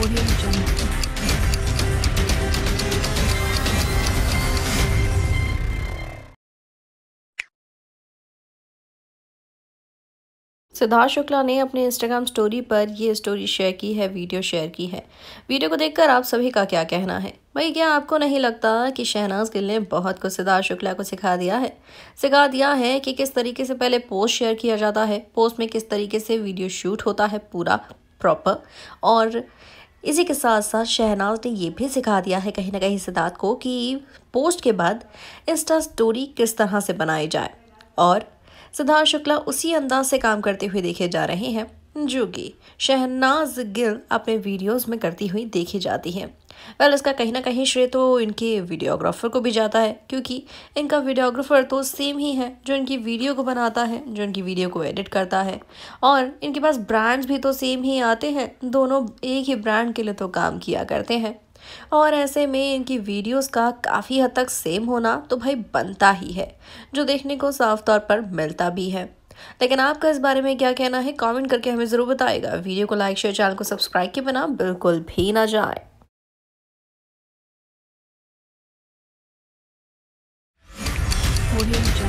सिद्धार्थ शुक्ला ने अपने Instagram story पर ये स्टोरी शेयर की है वीडियो शेयर की है वीडियो को देखकर आप सभी का क्या कहना है भाई क्या आपको नहीं लगता कि शहनाज गिल ने बहुत कुछ सिद्धार्थ शुक्ला को सिखा दिया है सिखा दिया है कि किस तरीके से पहले पोस्ट शेयर किया जाता है पोस्ट में किस तरीके से वीडियो शूट होता है पूरा प्रॉपर और इसी के साथ साथ शहनाज ने ये भी सिखा दिया है कहीं ना कहीं सिद्धार्थ को कि पोस्ट के बाद इंस्टा स्टोरी किस तरह से बनाई जाए और सिद्धार्थ शुक्ला उसी अंदाज से काम करते हुए देखे जा रहे हैं जोगी शहनाज गिल अपने वीडियोस में करती हुई देखी जाती हैं वेल well, इसका कहीं ना कहीं श्रेय तो इनके वीडियोग्राफर को भी जाता है क्योंकि इनका वीडियोग्राफर तो सेम ही है जो इनकी वीडियो को बनाता है जो इनकी वीडियो को एडिट करता है और इनके पास ब्रांड्स भी तो सेम ही आते हैं दोनों एक ही ब्रांड के लिए तो काम किया करते हैं और ऐसे में इनकी वीडियोस का काफ़ी हद तक सेम होना तो भाई बनता ही है जो देखने को साफ तौर पर मिलता भी है लेकिन आपका इस बारे में क्या कहना है कमेंट करके हमें ज़रूर बताएगा वीडियो को लाइक शेयर चैनल को सब्सक्राइब के बिना बिल्कुल भी ना जाए audio